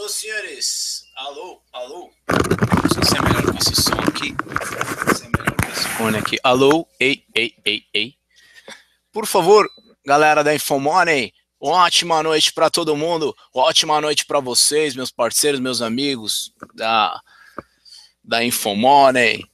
Alô, senhores. Alô, alô. se é melhor com esse som aqui. é melhor com esse fone aqui. Alô, ei, ei, ei, ei. Por favor, galera da Infomoney, ótima noite para todo mundo. Ótima noite para vocês, meus parceiros, meus amigos da, da Infomoney.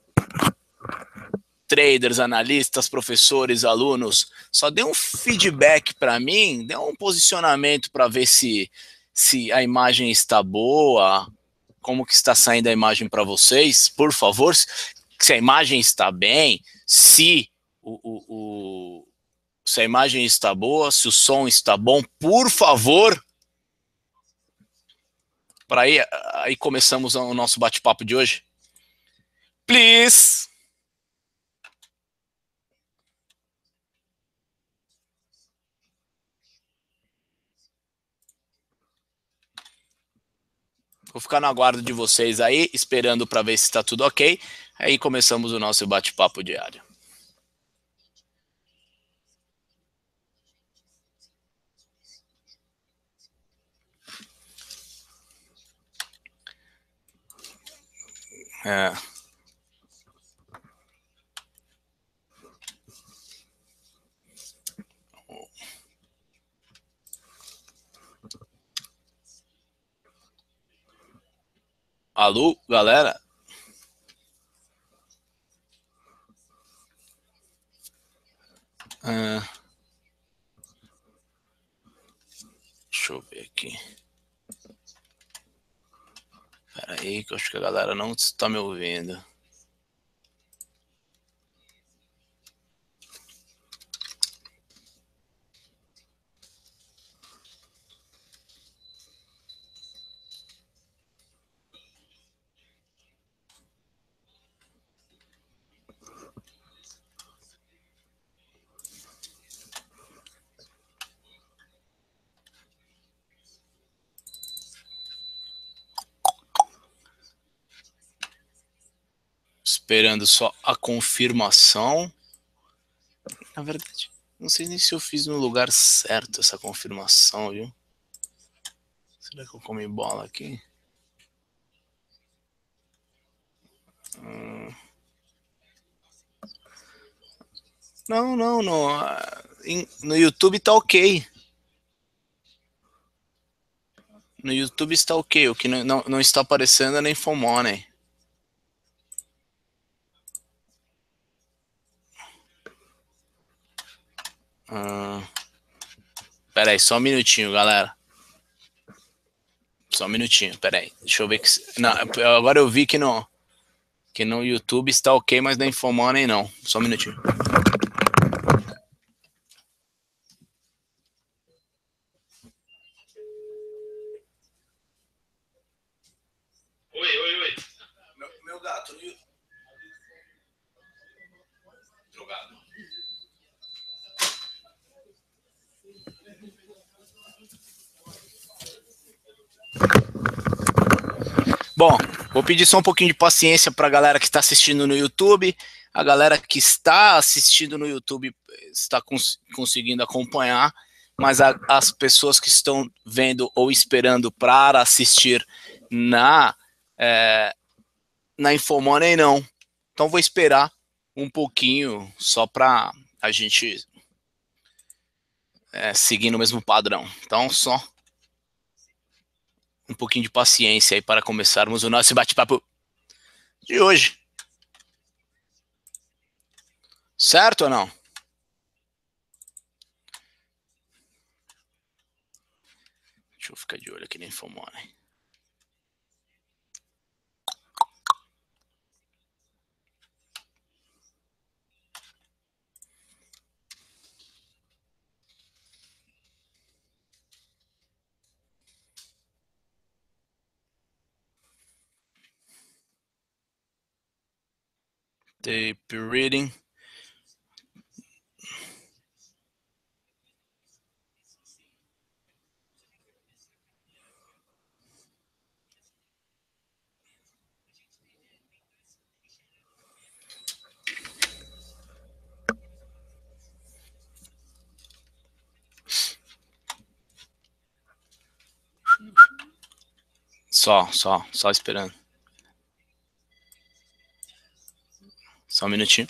Traders, analistas, professores, alunos, só dê um feedback para mim, dê um posicionamento para ver se se a imagem está boa, como que está saindo a imagem para vocês, por favor, se a imagem está bem, se o, o, o, se a imagem está boa, se o som está bom, por favor. Para aí, aí começamos o nosso bate-papo de hoje. Please. Vou ficar no aguardo de vocês aí, esperando para ver se está tudo ok. Aí começamos o nosso bate-papo diário. É. Alô, galera? Ah, deixa eu ver aqui. Pera aí, que eu acho que a galera não está me ouvindo. esperando só a confirmação. Na verdade, não sei nem se eu fiz no lugar certo essa confirmação, viu? Será que eu comi bola aqui? Hum. Não, não, não. Ah, no YouTube tá ok. No YouTube está ok. O que não, não, não está aparecendo é nem Fomoney. Pera aí, só um minutinho, galera. Só um minutinho, pera aí. Deixa eu ver que. Não, agora eu vi que no, que no YouTube está ok, mas na Infomoney não. Só um minutinho. Bom, vou pedir só um pouquinho de paciência para a galera que está assistindo no YouTube. A galera que está assistindo no YouTube está cons conseguindo acompanhar, mas a, as pessoas que estão vendo ou esperando para assistir na, é, na Infomoney, não. Então vou esperar um pouquinho só para a gente é, seguir no mesmo padrão. Então, só um pouquinho de paciência aí para começarmos o nosso bate-papo de hoje. Certo ou não? Deixa eu ficar de olho aqui na Infomone. the reading. Só, só, só esperando. Só um minutinho.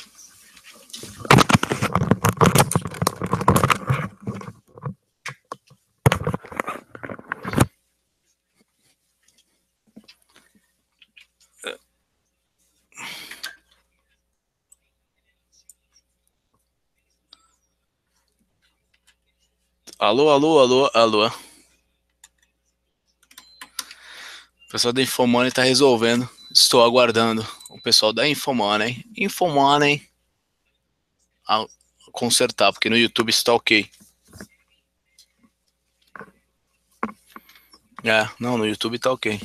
Alô, alô, alô, alô. O pessoal da Infomone está resolvendo. Estou aguardando pessoal da Infomoney, Infomoney, a consertar, porque no YouTube está ok. É, não, no YouTube está ok.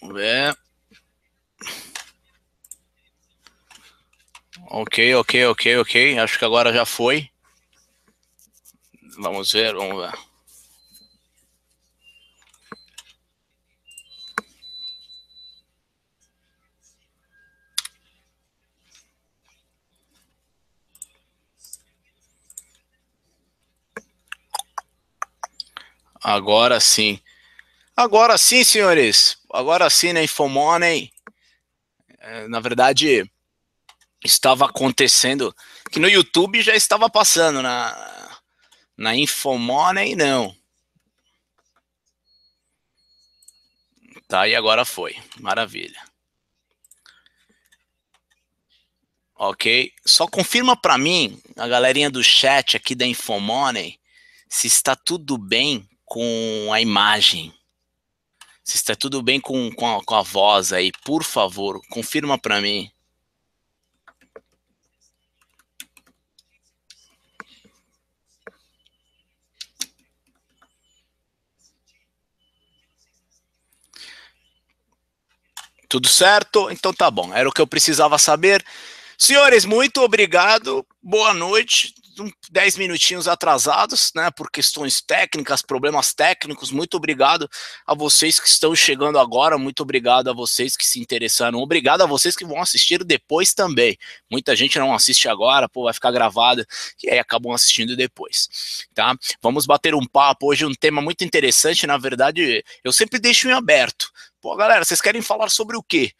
Vamos ver. Ok, ok, ok, ok. Acho que agora já foi. Vamos ver, vamos ver. Agora sim. Agora sim, senhores. Agora sim, né? Infomoney. É, na verdade, estava acontecendo, que no YouTube já estava passando, na, na Infomoney não. Tá, e agora foi. Maravilha. Ok. Só confirma para mim, a galerinha do chat aqui da Infomoney, se está tudo bem com a imagem. Se está tudo bem com, com, a, com a voz aí, por favor, confirma para mim. Tudo certo? Então tá bom, era o que eu precisava saber. Senhores, muito obrigado, boa noite. Dez minutinhos atrasados, né? Por questões técnicas, problemas técnicos. Muito obrigado a vocês que estão chegando agora. Muito obrigado a vocês que se interessaram. Obrigado a vocês que vão assistir depois também. Muita gente não assiste agora, pô, vai ficar gravada e aí acabam assistindo depois, tá? Vamos bater um papo hoje, um tema muito interessante. Na verdade, eu sempre deixo em aberto pô, galera, vocês querem falar sobre o quê?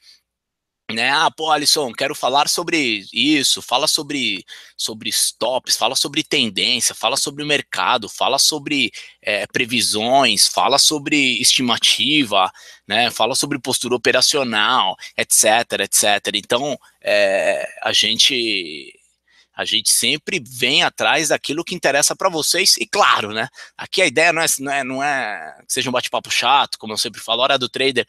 Né? Ah, pô, Alisson, quero falar sobre isso, fala sobre, sobre stops, fala sobre tendência, fala sobre o mercado, fala sobre é, previsões, fala sobre estimativa, né? fala sobre postura operacional, etc, etc. Então, é, a gente a gente sempre vem atrás daquilo que interessa para vocês. E claro, né? Aqui a ideia não é, não é, não é que seja um bate-papo chato, como eu sempre falo, a hora do trader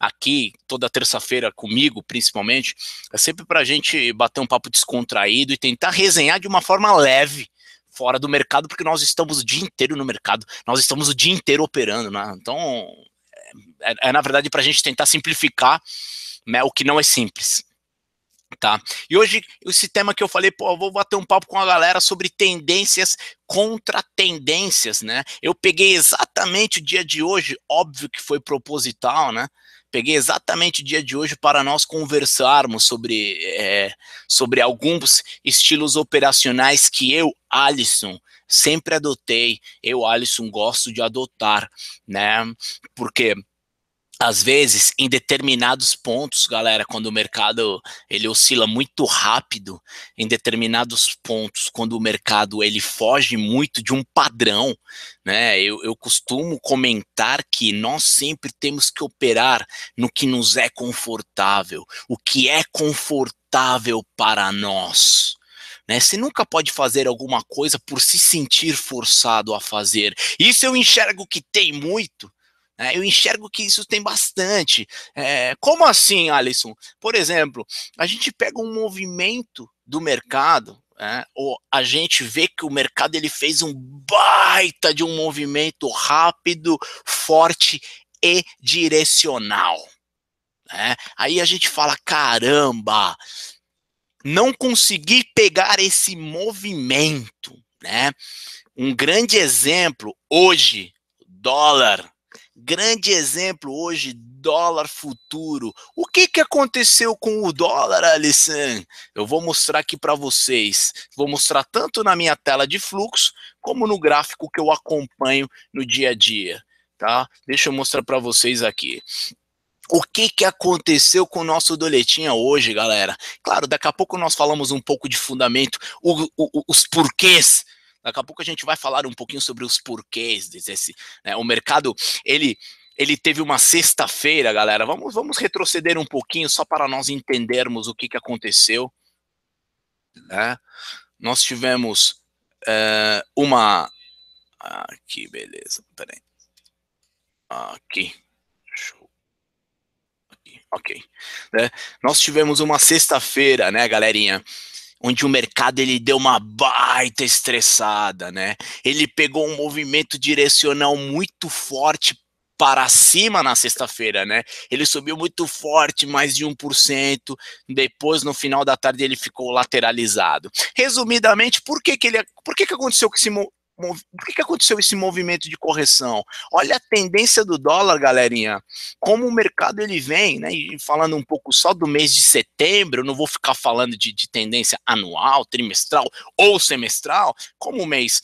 aqui, toda terça-feira comigo, principalmente, é sempre para a gente bater um papo descontraído e tentar resenhar de uma forma leve fora do mercado, porque nós estamos o dia inteiro no mercado, nós estamos o dia inteiro operando, né? Então, é, é, é na verdade para a gente tentar simplificar né, o que não é simples tá? E hoje, esse tema que eu falei, pô, eu vou bater um papo com a galera sobre tendências contra tendências, né? Eu peguei exatamente o dia de hoje, óbvio que foi proposital, né? Peguei exatamente o dia de hoje para nós conversarmos sobre, é, sobre alguns estilos operacionais que eu, Alisson, sempre adotei, eu, Alisson, gosto de adotar, né? Porque quê? às vezes, em determinados pontos, galera, quando o mercado ele oscila muito rápido, em determinados pontos, quando o mercado ele foge muito de um padrão, né? Eu, eu costumo comentar que nós sempre temos que operar no que nos é confortável, o que é confortável para nós. Né? Você nunca pode fazer alguma coisa por se sentir forçado a fazer. Isso eu enxergo que tem muito, é, eu enxergo que isso tem bastante. É, como assim, Alisson? Por exemplo, a gente pega um movimento do mercado, é, ou a gente vê que o mercado ele fez um baita de um movimento rápido, forte e direcional. É, aí a gente fala: caramba, não consegui pegar esse movimento. Né? Um grande exemplo hoje, dólar Grande exemplo hoje, dólar futuro. O que, que aconteceu com o dólar, Alisson? Eu vou mostrar aqui para vocês. Vou mostrar tanto na minha tela de fluxo, como no gráfico que eu acompanho no dia a dia. Tá? Deixa eu mostrar para vocês aqui o que, que aconteceu com o nosso doletinha hoje, galera. Claro, daqui a pouco nós falamos um pouco de fundamento, o, o, os porquês Daqui a pouco a gente vai falar um pouquinho sobre os porquês desse. Né? O mercado, ele. Ele teve uma sexta-feira, galera. Vamos, vamos retroceder um pouquinho só para nós entendermos o que, que aconteceu. Né? Nós tivemos uh, uma. Aqui, ah, beleza. Peraí. Aqui. Show. Aqui, ok. Né? Nós tivemos uma sexta-feira, né, galerinha? onde o mercado ele deu uma baita estressada, né? Ele pegou um movimento direcional muito forte para cima na sexta-feira, né? Ele subiu muito forte, mais de 1%. Depois, no final da tarde, ele ficou lateralizado. Resumidamente, por que, que, ele, por que, que aconteceu que esse, por que aconteceu esse movimento de correção? Olha a tendência do dólar, galerinha. Como o mercado ele vem, né? E falando um pouco só do mês de setembro, não vou ficar falando de, de tendência anual, trimestral ou semestral. Como o mês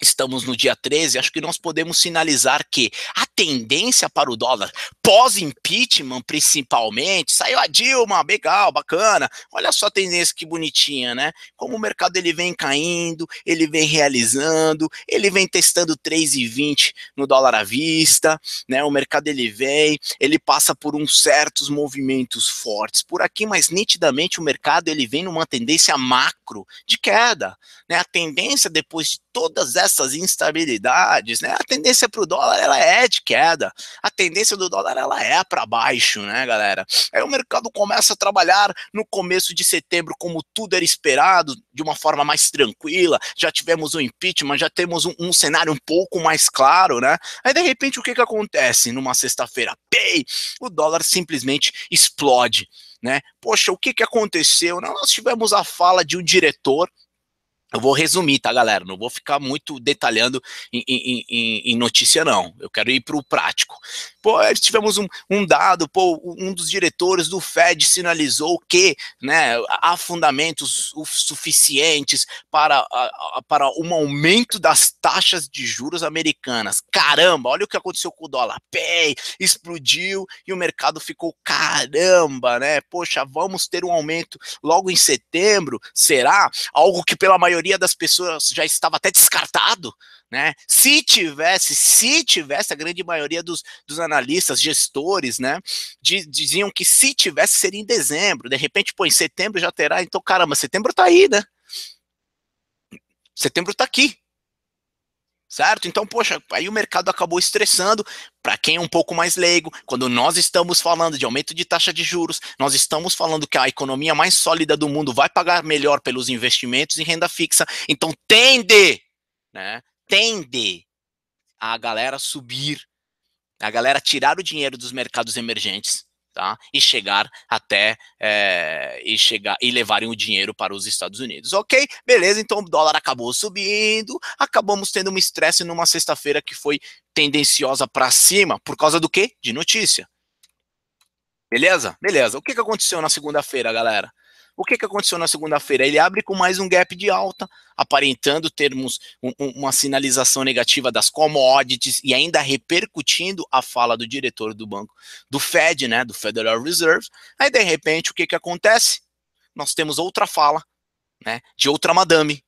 estamos no dia 13, acho que nós podemos sinalizar que a tendência para o dólar pós-impeachment, principalmente, saiu a Dilma, legal, bacana, olha só a tendência que bonitinha, né? Como o mercado ele vem caindo, ele vem realizando, ele vem testando 3,20 no dólar à vista, né? O mercado ele vem, ele passa por uns certos movimentos fortes por aqui, mas nitidamente o mercado ele vem numa tendência macro de queda, né? A tendência depois de todas essas instabilidades, né, a tendência para o dólar ela é de queda, a tendência do dólar ela é para baixo, né, galera? Aí o mercado começa a trabalhar no começo de setembro como tudo era esperado, de uma forma mais tranquila. Já tivemos o um impeachment, já temos um, um, cenário um pouco mais claro, né? Aí de repente o que que acontece numa sexta-feira? Pei, o dólar simplesmente explode, né? Poxa, o que que aconteceu? Nós tivemos a fala de um diretor eu vou resumir, tá, galera? Não vou ficar muito detalhando em, em, em, notícia, não. Eu quero ir para o prático. Pô, tivemos um, um, dado, pô, um dos diretores do Fed sinalizou que né, há fundamentos suficientes para, para um aumento das taxas de juros americanas. Caramba, olha o que aconteceu com o dólar. pei, explodiu e o mercado ficou caramba, né? Poxa, vamos ter um aumento logo em setembro? Será? Algo que pela maioria maioria das pessoas já estava até descartado, né? Se tivesse, se tivesse, a grande maioria dos, dos analistas, gestores, né, diziam que se tivesse seria em dezembro, de repente, pô, em setembro já terá, então, caramba, setembro tá aí, né? Setembro tá aqui, certo? Então, poxa, aí o mercado acabou estressando. Para quem é um pouco mais leigo, quando nós estamos falando de aumento de taxa de juros, nós estamos falando que a economia mais sólida do mundo vai pagar melhor pelos investimentos em renda fixa. Então, tende, né? Tende a galera subir, a galera tirar o dinheiro dos mercados emergentes tá? E chegar até é, e chegar e levarem o dinheiro para os Estados Unidos, ok? Beleza, então o dólar acabou subindo, acabamos tendo um estresse numa sexta-feira que foi tendenciosa para cima por causa do quê? De notícia. Beleza? Beleza. O que, que aconteceu na segunda-feira, galera? O que, que aconteceu na segunda-feira? Ele abre com mais um gap de alta, aparentando termos um, um, uma sinalização negativa das commodities e ainda repercutindo a fala do diretor do banco do Fed, né, do Federal Reserve. Aí de repente o que, que acontece? Nós temos outra fala, né, de outra madame,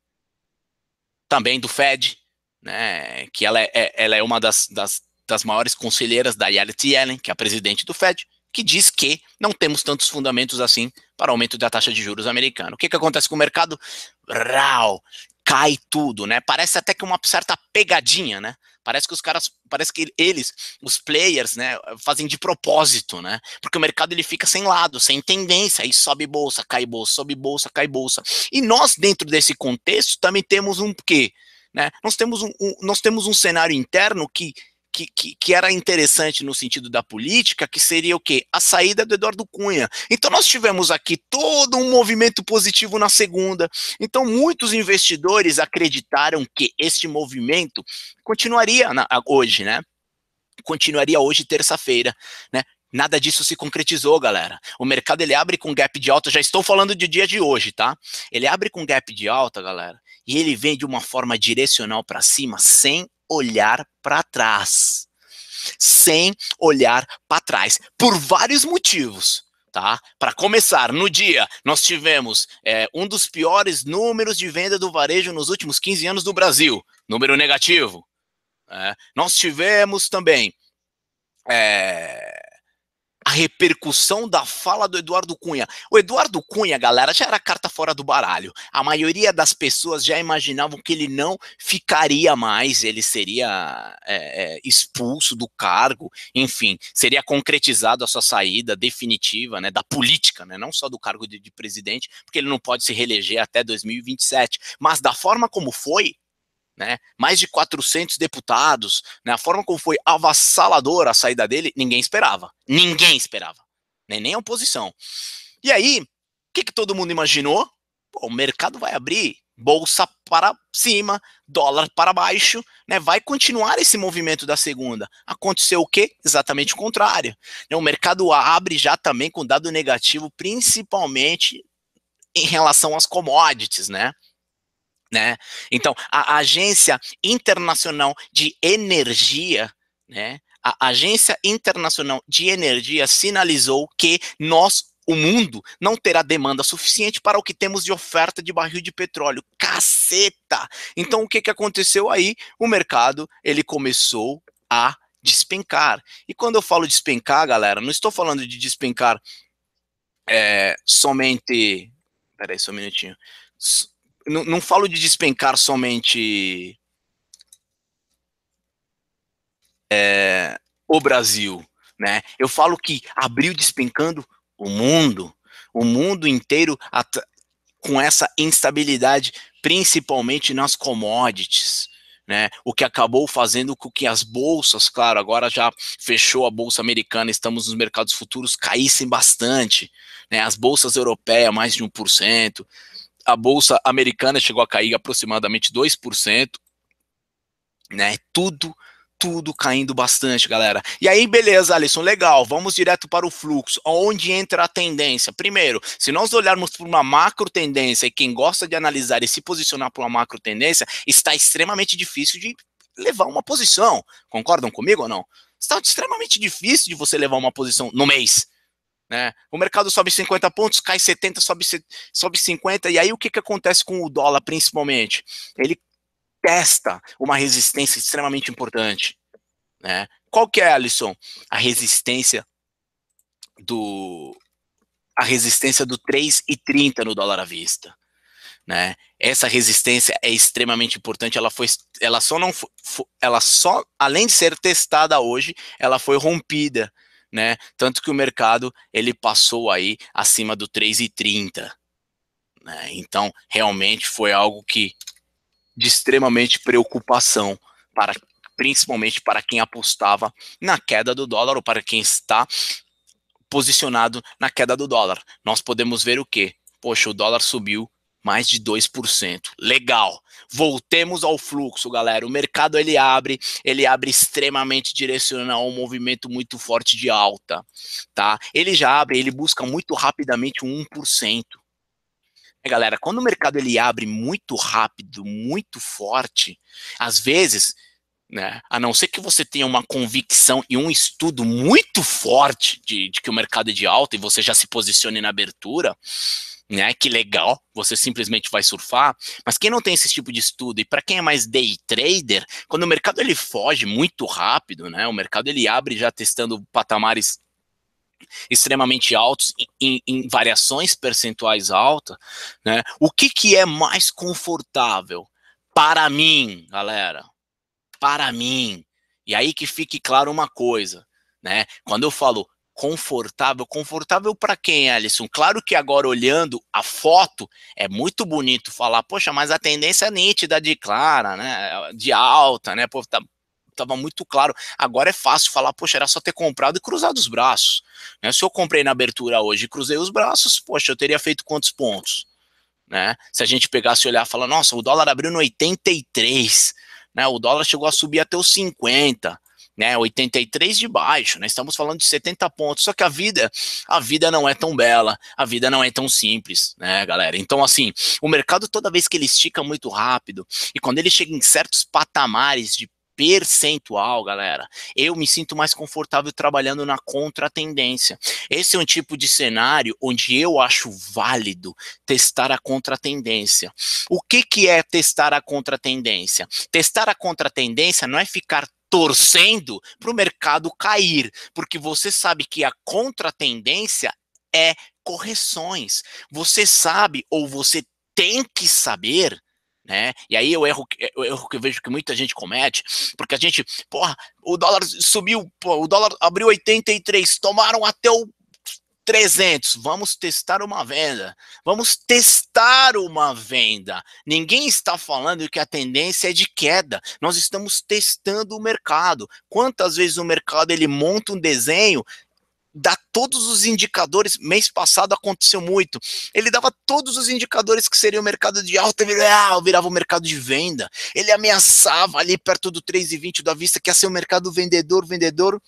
também do Fed, né, que ela é, é ela é uma das, das, das maiores conselheiras da Yalit Yellen, que é a presidente do Fed que diz que não temos tantos fundamentos assim para aumento da taxa de juros americana. O que, que acontece com o mercado? Rau, cai tudo, né? Parece até que uma certa pegadinha, né? Parece que os caras, parece que eles, os players, né, fazem de propósito, né? Porque o mercado ele fica sem lado, sem tendência, aí sobe bolsa, cai bolsa, sobe bolsa, cai bolsa. E nós dentro desse contexto também temos um quê? Né? Nós temos um, um nós temos um cenário interno que que, que, que, era interessante no sentido da política, que seria o quê? A saída do Eduardo Cunha. Então nós tivemos aqui todo um movimento positivo na segunda. Então muitos investidores acreditaram que este movimento continuaria na, hoje, né? Continuaria hoje, terça-feira, né? Nada disso se concretizou, galera. O mercado ele abre com gap de alta, já estou falando de dia de hoje, tá? Ele abre com gap de alta, galera, e ele vem de uma forma direcional para cima, sem olhar para trás. Sem olhar para trás. Por vários motivos. Tá? Para começar, no dia nós tivemos é, um dos piores números de venda do varejo nos últimos 15 anos do Brasil, número negativo. É, nós tivemos também é, a repercussão da fala do Eduardo Cunha. O Eduardo Cunha, galera, já era carta fora do baralho. A maioria das pessoas já imaginavam que ele não ficaria mais, ele seria é, é expulso do cargo, enfim, seria concretizado a sua saída definitiva né, da política, né, não só do cargo de, de presidente, porque ele não pode se reeleger até 2027. Mas da forma como foi, né? Mais de 400 deputados, né? A forma como foi avassaladora a saída dele, ninguém esperava. Ninguém esperava, né? nem a oposição. E aí, o que, que todo mundo imaginou? Pô, o mercado vai abrir, bolsa para cima, dólar para baixo, né? Vai continuar esse movimento da segunda. Aconteceu o quê? Exatamente o contrário. Né? O mercado abre já também com dado negativo, principalmente em relação às commodities, né? Né? Então, a Agência Internacional de Energia, né? a Agência Internacional de Energia sinalizou que nós, o mundo, não terá demanda suficiente para o que temos de oferta de barril de petróleo. Caceta! Então, o que, que aconteceu aí? O mercado, ele começou a despencar. E quando eu falo despencar, galera, não estou falando de despencar é, somente... Peraí, só um minutinho não, não falo de despencar somente é, o Brasil, né? Eu falo que abriu despencando o mundo, o mundo inteiro com essa instabilidade, principalmente nas commodities. Né, o que acabou fazendo com que as bolsas, claro, agora já fechou a bolsa americana, estamos nos mercados futuros, caíssem bastante. Né, as bolsas europeias, mais de 1% a bolsa americana chegou a cair aproximadamente 2%, né? Tudo tudo caindo bastante, galera. E aí, beleza, Alisson, legal. Vamos direto para o fluxo. Onde entra a tendência? Primeiro, se nós olharmos para uma macro tendência, e quem gosta de analisar e se posicionar para uma macro tendência, está extremamente difícil de levar uma posição. Concordam comigo ou não? Está extremamente difícil de você levar uma posição no mês. Né? O mercado sobe 50 pontos, cai 70, sobe, sobe 50, e aí o que, que acontece com o dólar, principalmente? Ele testa uma resistência extremamente importante. Né? Qual que é, Alisson? A resistência do a resistência do 3,30 no dólar à vista. Né? Essa resistência é extremamente importante. Ela foi, ela só não, foi, ela só, além de ser testada hoje, ela foi rompida né? Tanto que o mercado ele passou aí acima do 3,30. Né? Então, realmente foi algo que de extremamente preocupação para principalmente para quem apostava na queda do dólar ou para quem está posicionado na queda do dólar. Nós podemos ver o que? Poxa, o dólar subiu mais de 2%. Legal. Voltemos ao fluxo, galera. O mercado ele abre, ele abre extremamente direcional a um movimento muito forte de alta, tá? Ele já abre, ele busca muito rapidamente um 1%. É, galera, quando o mercado ele abre muito rápido, muito forte, às vezes, né, a não ser que você tenha uma convicção e um estudo muito forte de, de que o mercado é de alta e você já se posicione na abertura, né? Que legal, você simplesmente vai surfar. Mas quem não tem esse tipo de estudo e para quem é mais day trader, quando o mercado ele foge muito rápido, né? O mercado ele abre já testando patamares extremamente altos em, em variações percentuais altas, né? O que que é mais confortável para mim, galera? Para mim. E aí que fique claro uma coisa, né? Quando eu falo confortável. Confortável para quem, Alisson? Claro que agora olhando a foto, é muito bonito falar, poxa, mas a tendência é nítida de clara, né? De alta, né? Pô, tá, tava muito claro. Agora é fácil falar, poxa, era só ter comprado e cruzado os braços. Né? Se eu comprei na abertura hoje e cruzei os braços, poxa, eu teria feito quantos pontos? Né? Se a gente pegasse e olhar e falar, nossa, o dólar abriu no 83, né? o dólar chegou a subir até os 50 né? 83 de baixo, né? Estamos falando de 70 pontos. Só que a vida, a vida não é tão bela, a vida não é tão simples, né, galera? Então, assim, o mercado toda vez que ele estica muito rápido e quando ele chega em certos patamares de percentual, galera. Eu me sinto mais confortável trabalhando na contratendência. Esse é um tipo de cenário onde eu acho válido testar a contratendência. O que, que é testar a contratendência? Testar a contratendência não é ficar torcendo para o mercado cair, porque você sabe que a contratendência é correções. Você sabe ou você tem que saber né? E aí eu é erro, eu é erro que eu vejo que muita gente comete, porque a gente, porra, o dólar subiu, o dólar abriu 83, tomaram até o 300, vamos testar uma venda. Vamos testar uma venda. Ninguém está falando que a tendência é de queda. Nós estamos testando o mercado. Quantas vezes o mercado ele monta um desenho dá todos os indicadores. Mês passado aconteceu muito. Ele dava todos os indicadores que seria o mercado de alta, virava, virava o mercado de venda. Ele ameaçava ali perto do 3,20 da vista que ia ser o mercado vendedor, vendedor,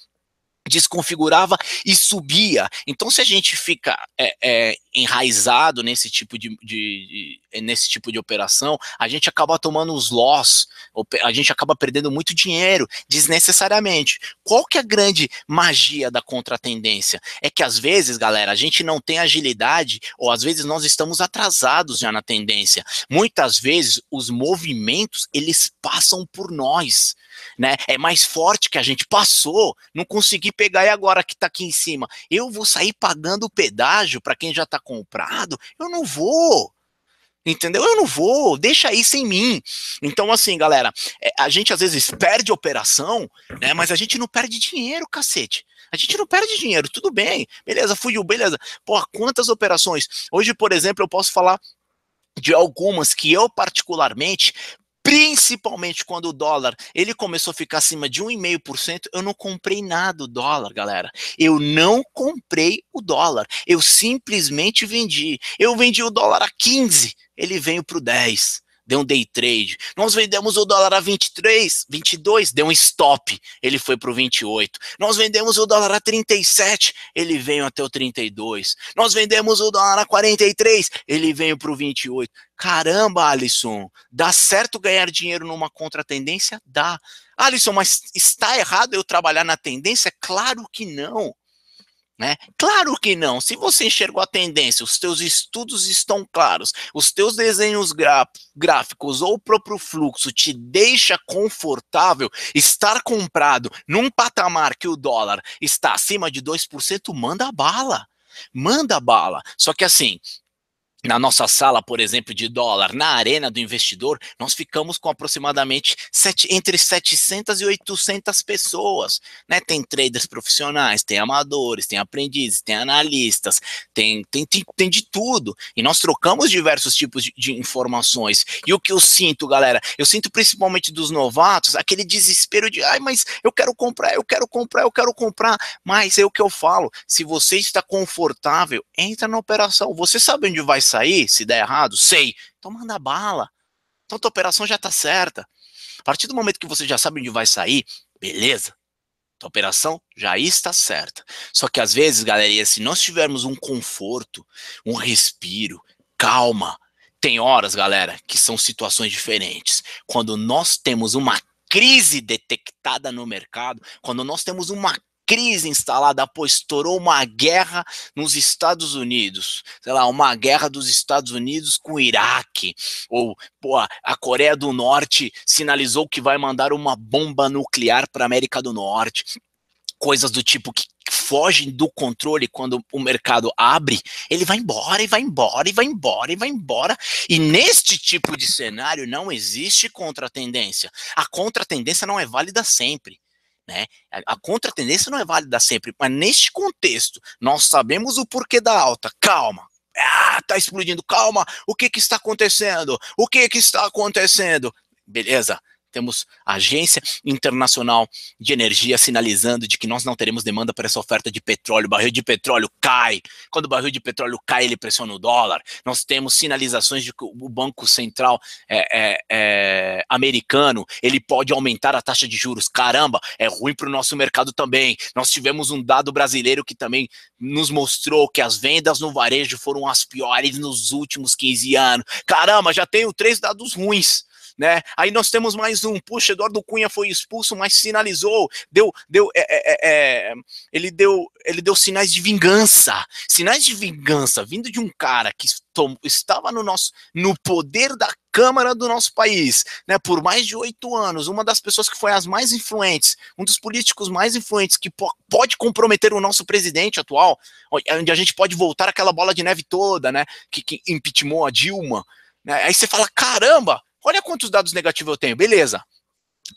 desconfigurava e subia. Então, se a gente fica é, é, enraizado nesse tipo de, de, de, é, nesse tipo de operação, a gente acaba tomando os loss, a gente acaba perdendo muito dinheiro desnecessariamente. Qual que é a grande magia da contratendência? É que às vezes, galera, a gente não tem agilidade ou às vezes nós estamos atrasados já na tendência. Muitas vezes os movimentos eles passam por nós né? É mais forte que a gente passou, não consegui pegar e agora que está aqui em cima. Eu vou sair pagando o pedágio para quem já está comprado? Eu não vou. Entendeu? Eu não vou, deixa isso em mim. Então, assim, galera, é, a gente às vezes perde operação, né? Mas a gente não perde dinheiro, cacete. A gente não perde dinheiro, tudo bem. Beleza, fugiu, beleza. Pô, quantas operações? Hoje, por exemplo, eu posso falar de algumas que eu particularmente principalmente quando o dólar ele começou a ficar acima de 1,5%, eu não comprei nada o dólar, galera. Eu não comprei o dólar. Eu simplesmente vendi. Eu vendi o dólar a 15, ele veio para o 10 deu um day trade. Nós vendemos o dólar a 23, 22, deu um stop, ele foi para o 28. Nós vendemos o dólar a 37, ele veio até o 32. Nós vendemos o dólar a 43, ele veio para o 28. Caramba, Alisson, dá certo ganhar dinheiro numa contratendência? Dá. Alisson, mas está errado eu trabalhar na tendência? Claro que não. Né? Claro que não. Se você enxergou a tendência, os teus estudos estão claros, os teus desenhos gráficos ou o próprio fluxo te deixa confortável estar comprado num patamar que o dólar está acima de 2%, manda bala. Manda bala. Só que assim, na nossa sala, por exemplo, de dólar, na arena do investidor, nós ficamos com aproximadamente sete, entre 700 e 800 pessoas. Né? Tem traders profissionais, tem amadores, tem aprendizes, tem analistas, tem, tem, tem, tem de tudo. E nós trocamos diversos tipos de, de, informações. E o que eu sinto, galera? Eu sinto principalmente dos novatos aquele desespero de, ai, mas eu quero comprar, eu quero comprar, eu quero comprar. Mas é o que eu falo, se você está confortável, entra na operação. Você sabe onde vai sair sair, se der errado, sei. Então manda bala. Então a tua operação já está certa. A partir do momento que você já sabe onde vai sair, beleza. Tua operação já está certa. Só que às vezes, galeria, se nós tivermos um conforto, um respiro, calma, tem horas, galera, que são situações diferentes. Quando nós temos uma crise detectada no mercado, quando nós temos uma crise instalada, pô, estourou uma guerra nos Estados Unidos, sei lá, uma guerra dos Estados Unidos com o Iraque, ou pô, a Coreia do Norte sinalizou que vai mandar uma bomba nuclear para a América do Norte, coisas do tipo que fogem do controle quando o mercado abre, ele vai embora e vai embora e vai embora e vai embora. E neste tipo de cenário não existe contratendência. A contratendência não é válida sempre. Né? A, a contratendência não é válida sempre, mas neste contexto, nós sabemos o porquê da alta. Calma, ah, tá explodindo, calma, o que que está acontecendo? O que que está acontecendo? Beleza, temos a Agência Internacional de Energia sinalizando de que nós não teremos demanda para essa oferta de petróleo. O barril de petróleo cai. Quando o barril de petróleo cai, ele pressiona o dólar. Nós temos sinalizações de que o Banco Central é, é, é, americano ele pode aumentar a taxa de juros. Caramba, é ruim para o nosso mercado também. Nós tivemos um dado brasileiro que também nos mostrou que as vendas no varejo foram as piores nos últimos 15 anos. Caramba, já tenho três dados ruins né? Aí nós temos mais um, puxa, Eduardo Cunha foi expulso, mas sinalizou, deu, deu, é, é, é, é ele deu, ele deu sinais de vingança, sinais de vingança vindo de um cara que estava no nosso, no poder da Câmara do nosso país, né, por mais de oito anos, uma das pessoas que foi as mais influentes, um dos políticos mais influentes que pode comprometer o nosso presidente atual, é onde a gente pode voltar aquela bola de neve toda, né, que, que impeachmentou a Dilma, né? aí você fala, caramba, Olha quantos dados negativos eu tenho, beleza.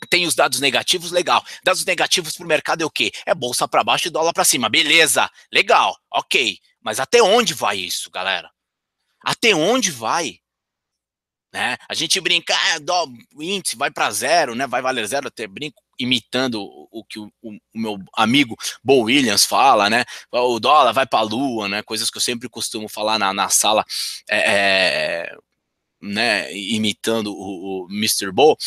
Tem os dados negativos, legal. Dados negativos para o mercado é o quê? É bolsa para baixo e dólar para cima. Beleza, legal, ok. Mas até onde vai isso, galera? Até onde vai? Né? A gente brinca, ah, dó, índice vai para zero, né? vai valer zero, até brinco, imitando o que o, o, o meu amigo Bo Williams fala, né? O dólar vai para a lua, né? coisas que eu sempre costumo falar na, na sala é, é né, imitando o, o Mr. Bowl,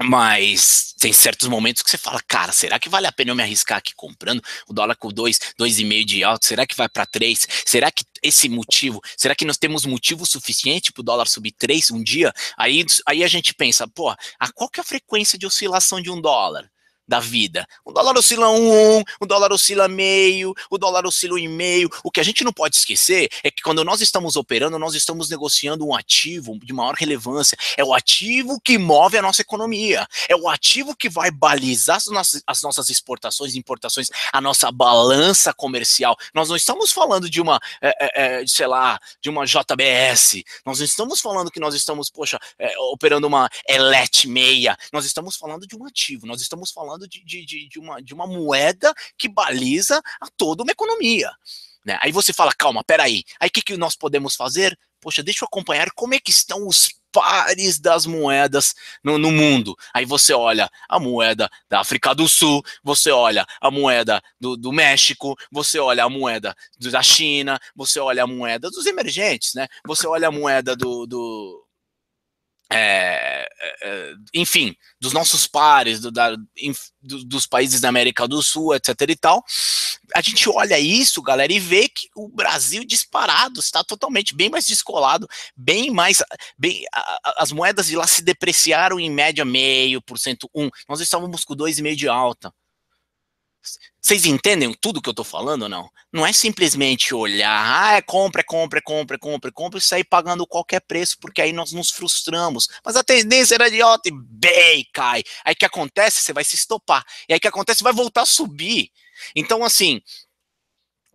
mas tem certos momentos que você fala, cara, será que vale a pena eu me arriscar aqui comprando o dólar com 2, dois, 2,5 dois de alto? Será que vai para 3? Será que esse motivo, será que nós temos motivo suficiente para o dólar subir 3 um dia? Aí, aí a gente pensa, pô, a qual que é a frequência de oscilação de um dólar? da vida. O dólar oscila um, o dólar oscila meio, o dólar oscila um e meio. O que a gente não pode esquecer é que quando nós estamos operando, nós estamos negociando um ativo de maior relevância. É o ativo que move a nossa economia. É o ativo que vai balizar as nossas, as nossas exportações e importações, a nossa balança comercial. Nós não estamos falando de uma, é, é, é sei lá, de uma JBS. Nós não estamos falando que nós estamos, poxa, é, operando uma Elet meia. Nós estamos falando de um ativo. Nós estamos falando falando de, de, de, uma, de uma moeda que baliza a toda uma economia. Né? Aí você fala, calma, peraí, aí o que, que nós podemos fazer? Poxa, deixa eu acompanhar como é que estão os pares das moedas no, no, mundo. Aí você olha a moeda da África do Sul, você olha a moeda do, do, México, você olha a moeda da China, você olha a moeda dos emergentes, né? Você olha a moeda do, do é, é, é, enfim, dos nossos pares, do, da, do, dos países da América do Sul, etc e tal, a gente olha isso, galera, e vê que o Brasil disparado está totalmente bem mais descolado, bem mais, bem, a, as moedas de lá se depreciaram em média meio por cento um, nós estávamos com dois e meio de alta, vocês entendem tudo que eu estou falando ou não? Não é simplesmente olhar, ah, é compra, é compra, é compra, é compra, compra e sair pagando qualquer preço, porque aí nós nos frustramos. Mas a tendência era de ótimo e bem cai. Aí que acontece? Você vai se estopar. E aí que acontece? Vai voltar a subir. Então, assim,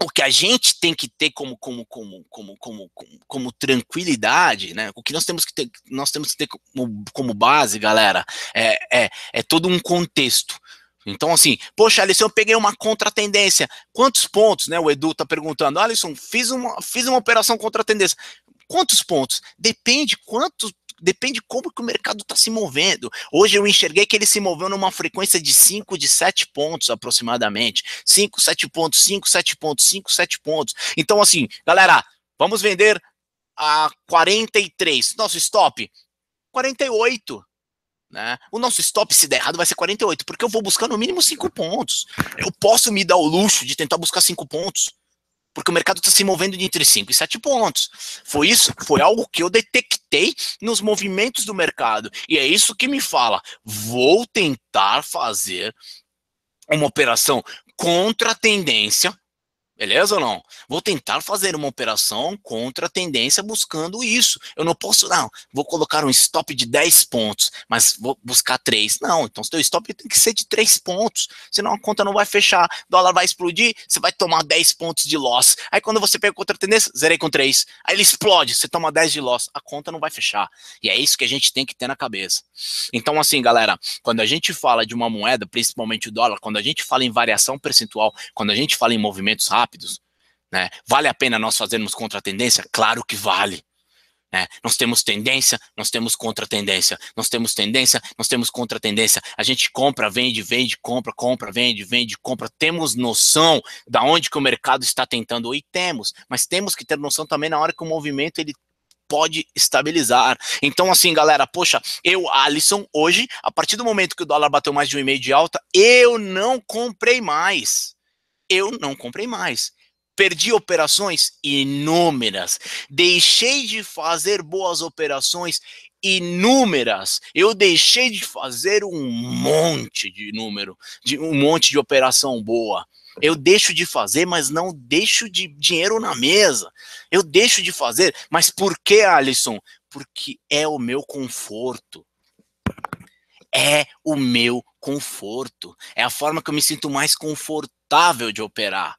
o que a gente tem que ter como como como como como como, como tranquilidade, né? O que nós temos que ter, nós temos que ter como, como base, galera, é, é, é todo um contexto. Então, assim, poxa, Alisson, eu peguei uma contratendência. Quantos pontos, né? O Edu tá perguntando. Alisson, fiz uma, fiz uma operação contratendência. Quantos pontos? Depende quantos depende como que o mercado está se movendo. Hoje eu enxerguei que ele se moveu numa frequência de 5, de 7 pontos aproximadamente. 5, 7 pontos, 5, 7 pontos, 5, 7 pontos. Então, assim, galera, vamos vender a 43. Nosso stop, 48. Né? O nosso stop, se der errado, vai ser 48, porque eu vou buscar no mínimo 5 pontos. Eu posso me dar o luxo de tentar buscar 5 pontos, porque o mercado está se movendo de entre 5 e 7 pontos. Foi isso, foi algo que eu detectei nos movimentos do mercado. E é isso que me fala: vou tentar fazer uma operação contra a tendência Beleza ou não? Vou tentar fazer uma operação contra a tendência buscando isso. Eu não posso, não, vou colocar um stop de 10 pontos, mas vou buscar 3. Não, então seu stop tem que ser de 3 pontos, senão a conta não vai fechar, o dólar vai explodir, você vai tomar 10 pontos de loss. Aí quando você pega contra a tendência, zerei com 3. Aí ele explode, você toma 10 de loss, a conta não vai fechar. E é isso que a gente tem que ter na cabeça. Então assim, galera, quando a gente fala de uma moeda, principalmente o dólar, quando a gente fala em variação percentual, quando a gente fala em movimentos rápidos, rápidos. Né? Vale a pena nós fazermos contra-tendência? Claro que vale. Né? Nós temos tendência, nós temos contra-tendência. Nós temos tendência, nós temos contra-tendência. A gente compra, vende, vende, compra, compra, vende, vende, compra. Temos noção da onde que o mercado está tentando e temos, mas temos que ter noção também na hora que o movimento ele pode estabilizar. Então, assim, galera, poxa, eu, Alisson, hoje, a partir do momento que o dólar bateu mais de um e meio de alta, eu não comprei mais eu não comprei mais. Perdi operações inúmeras. Deixei de fazer boas operações inúmeras. Eu deixei de fazer um monte de número, de um monte de operação boa. Eu deixo de fazer, mas não deixo de dinheiro na mesa. Eu deixo de fazer, mas por que, Alisson? Porque é o meu conforto. É o meu conforto. É a forma que eu me sinto mais confortável rentável de operar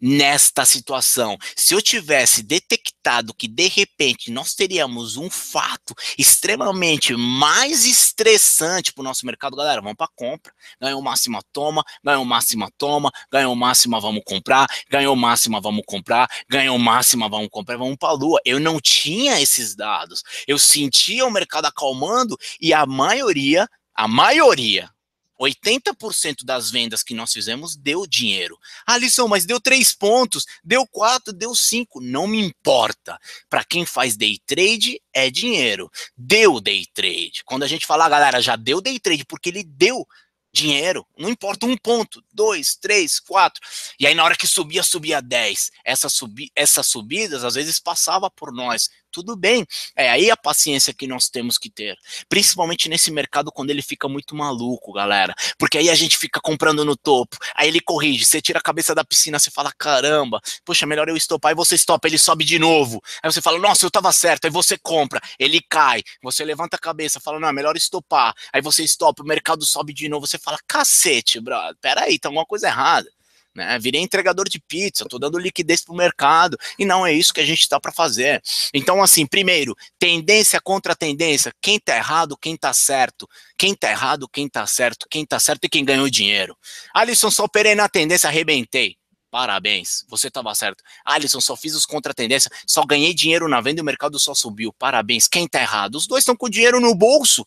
nesta situação. Se eu tivesse detectado que de repente nós teríamos um fato extremamente mais estressante para o nosso mercado, galera, vamos para compra. Ganhou máxima, toma, ganhou máxima, toma, ganhou máxima, vamos comprar, ganhou máxima, vamos comprar, ganhou máxima, vamos comprar, vamos para a lua. Eu não tinha esses dados. Eu sentia o mercado acalmando e a maioria, a maioria, 80% das vendas que nós fizemos deu dinheiro. Ah, mas deu três pontos, deu quatro, deu cinco. não me importa. Para quem faz day trade, é dinheiro. Deu day trade. Quando a gente fala, ah, galera, já deu day trade, porque ele deu dinheiro, não importa um ponto, dois, três, quatro. E aí na hora que subia, subia dez. Essa subi, essas subidas às vezes passava por nós tudo bem. É aí a paciência que nós temos que ter, principalmente nesse mercado quando ele fica muito maluco, galera, porque aí a gente fica comprando no topo, aí ele corrige, você tira a cabeça da piscina, você fala caramba, poxa, melhor eu estopar e você estopa, ele sobe de novo, aí você fala nossa, eu tava certo, aí você compra, ele cai, você levanta a cabeça, fala não, é melhor estopar, aí você estopa, o mercado sobe de novo, você fala cacete, brother, peraí, tá alguma coisa errada. Né? Virei entregador de pizza, estou dando liquidez para o mercado, e não é isso que a gente está para fazer. Então, assim, primeiro, tendência contra tendência, quem está errado, quem está certo, quem está errado, quem está certo, quem está certo e quem ganhou dinheiro. Alisson, só operei na tendência, arrebentei. Parabéns, você estava certo. Alisson, só fiz os contra-tendência, só ganhei dinheiro na venda e o mercado só subiu. Parabéns, quem está errado? Os dois estão com dinheiro no bolso.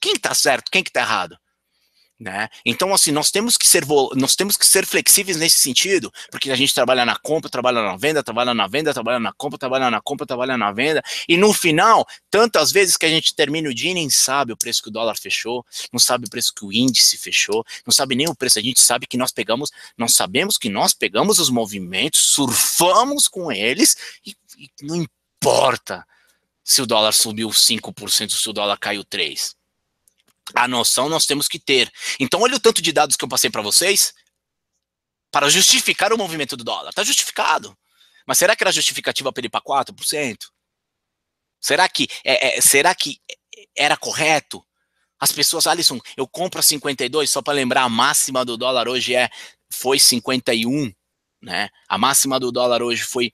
Quem está certo, quem que tá errado? Né? Então, assim, nós temos que ser nós temos que ser flexíveis nesse sentido, porque a gente trabalha na compra, trabalha na venda, trabalha na venda, trabalha na compra, trabalha na compra, trabalha na venda, e no final, tantas vezes que a gente termina o dia nem sabe o preço que o dólar fechou, não sabe o preço que o índice fechou, não sabe nem o preço, a gente sabe que nós pegamos, nós sabemos que nós pegamos os movimentos, surfamos com eles, e, e não importa se o dólar subiu 5%, se o dólar caiu 3%. A noção nós temos que ter. Então, olha o tanto de dados que eu passei para vocês para justificar o movimento do dólar. Está justificado. Mas será que era justificativa para ele ir para 4%? Será que, é, é, será que era correto? As pessoas, Alisson, eu compro a 52, só para lembrar, a máxima do dólar hoje é foi 51, né? A máxima do dólar hoje foi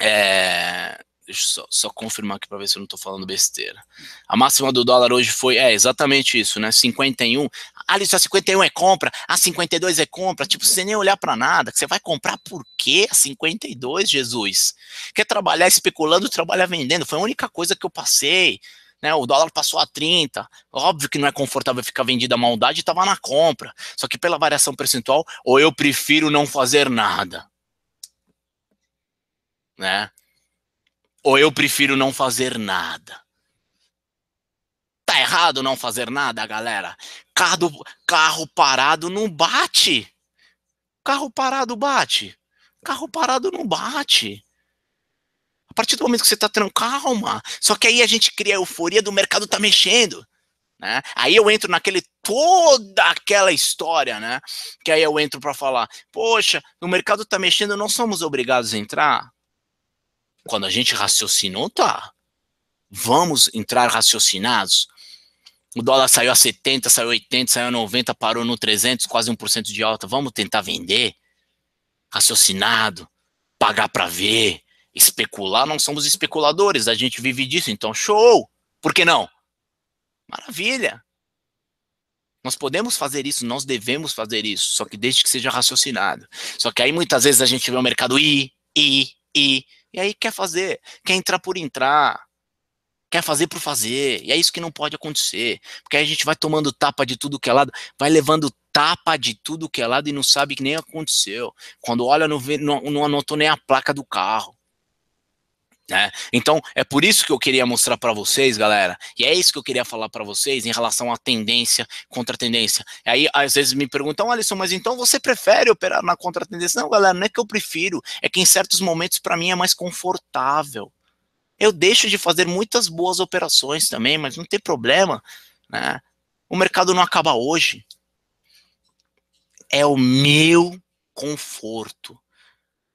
é, Deixa eu só, só confirmar aqui para ver se eu não estou falando besteira. A máxima do dólar hoje foi, é, exatamente isso, né? 51. Alisson, a 51 é compra, a 52 é compra. Tipo, você nem olhar para nada, que você vai comprar por quê a 52, Jesus? Quer trabalhar especulando, trabalhar vendendo. Foi a única coisa que eu passei. Né, o dólar passou a 30. Óbvio que não é confortável ficar vendido à maldade, estava na compra. Só que pela variação percentual, ou eu prefiro não fazer nada. Né? Ou eu prefiro não fazer nada. Tá errado não fazer nada, galera? Carro, carro parado não bate. Carro parado bate. Carro parado não bate. A partir do momento que você tá tendo calma, só que aí a gente cria a euforia do mercado tá mexendo. Né? Aí eu entro naquele toda aquela história, né? Que aí eu entro para falar, poxa, o mercado tá mexendo, não somos obrigados a entrar. Quando a gente raciocinou, tá. Vamos entrar raciocinados. O dólar saiu a 70, saiu a 80, saiu a 90, parou no 300, quase 1% de alta. Vamos tentar vender? Raciocinado, pagar para ver, especular. Não somos especuladores, a gente vive disso. Então, show! Por que não? Maravilha! Nós podemos fazer isso, nós devemos fazer isso, só que desde que seja raciocinado. Só que aí muitas vezes a gente vê o mercado ir, ir, ir. E aí quer fazer, quer entrar por entrar, quer fazer por fazer. E é isso que não pode acontecer. Porque aí a gente vai tomando tapa de tudo que é lado, vai levando tapa de tudo que é lado e não sabe que nem aconteceu. Quando olha, não, vê, não, não anotou nem a placa do carro. Né? Então, é por isso que eu queria mostrar para vocês, galera, e é isso que eu queria falar para vocês em relação à tendência contra tendência. E aí, às vezes me perguntam, Alisson, mas então você prefere operar na contra tendência? Não, galera, não é que eu prefiro, é que em certos momentos para mim é mais confortável. Eu deixo de fazer muitas boas operações também, mas não tem problema. Né? O mercado não acaba hoje. É o meu conforto.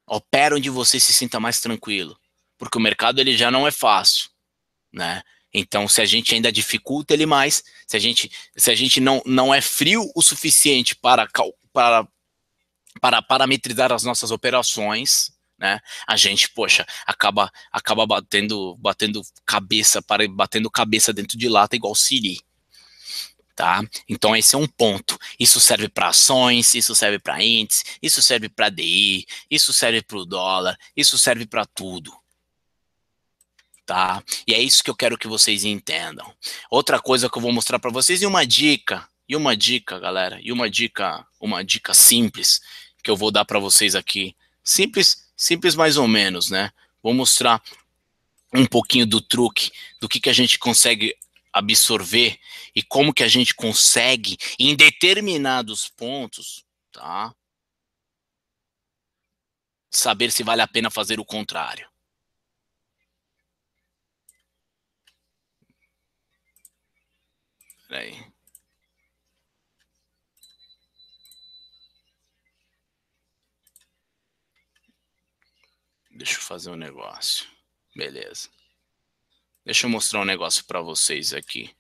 Opera onde você se sinta mais tranquilo porque o mercado ele já não é fácil, né? Então, se a gente ainda dificulta ele mais, se a gente, se a gente não, não é frio o suficiente para, para, para parametrizar as nossas operações, né? A gente, poxa, acaba acaba batendo batendo cabeça para batendo cabeça dentro de lata igual Siri. Tá? Então esse é um ponto. Isso serve para ações, isso serve para índice, isso serve para DI, isso serve para o dólar, isso serve para tudo, tá? E é isso que eu quero que vocês entendam. Outra coisa que eu vou mostrar para vocês e uma dica, e uma dica, galera, e uma dica, uma dica simples que eu vou dar para vocês aqui. Simples, simples mais ou menos, né? Vou mostrar um pouquinho do truque, do que que a gente consegue absorver e como que a gente consegue em determinados pontos, tá? Saber se vale a pena fazer o contrário. Peraí. Deixa eu fazer um negócio. Beleza. Deixa eu mostrar um negócio para vocês aqui.